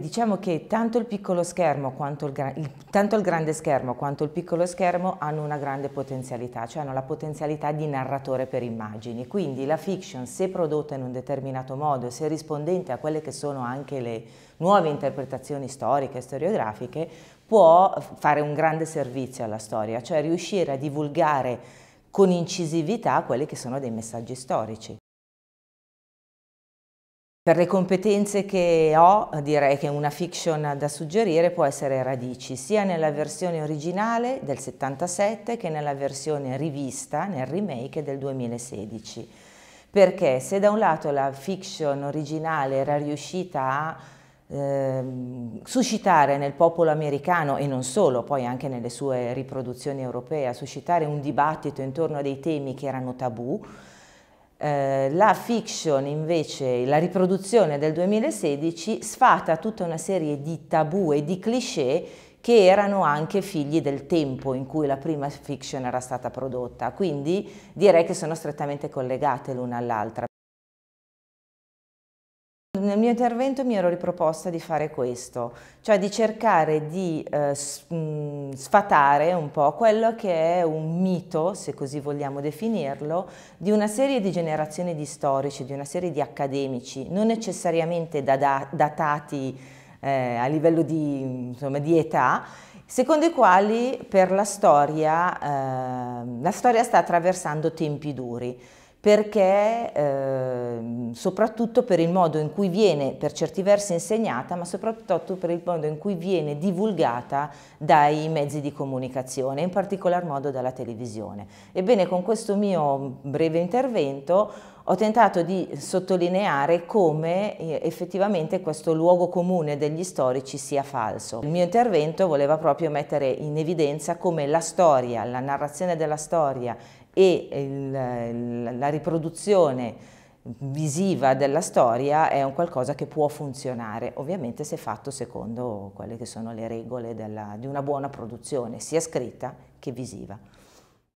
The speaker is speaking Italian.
Diciamo che tanto il, piccolo schermo quanto il, il, tanto il grande schermo quanto il piccolo schermo hanno una grande potenzialità, cioè hanno la potenzialità di narratore per immagini, quindi la fiction se prodotta in un determinato modo, se rispondente a quelle che sono anche le nuove interpretazioni storiche e storiografiche, può fare un grande servizio alla storia, cioè riuscire a divulgare con incisività quelli che sono dei messaggi storici. Per le competenze che ho direi che una fiction da suggerire può essere Radici, sia nella versione originale del 77 che nella versione rivista, nel remake del 2016. Perché se da un lato la fiction originale era riuscita a eh, suscitare nel popolo americano e non solo, poi anche nelle sue riproduzioni europee, a suscitare un dibattito intorno a dei temi che erano tabù, eh, la fiction invece, la riproduzione del 2016, sfata tutta una serie di tabù e di cliché che erano anche figli del tempo in cui la prima fiction era stata prodotta, quindi direi che sono strettamente collegate l'una all'altra nel mio intervento mi ero riproposta di fare questo, cioè di cercare di eh, mm, sfatare un po' quello che è un mito, se così vogliamo definirlo, di una serie di generazioni di storici, di una serie di accademici, non necessariamente datati eh, a livello di, insomma, di età, secondo i quali per la storia, eh, la storia sta attraversando tempi duri perché eh, soprattutto per il modo in cui viene per certi versi insegnata, ma soprattutto per il modo in cui viene divulgata dai mezzi di comunicazione, in particolar modo dalla televisione. Ebbene, con questo mio breve intervento ho tentato di sottolineare come eh, effettivamente questo luogo comune degli storici sia falso. Il mio intervento voleva proprio mettere in evidenza come la storia, la narrazione della storia e la riproduzione visiva della storia è un qualcosa che può funzionare, ovviamente se fatto secondo quelle che sono le regole della, di una buona produzione, sia scritta che visiva.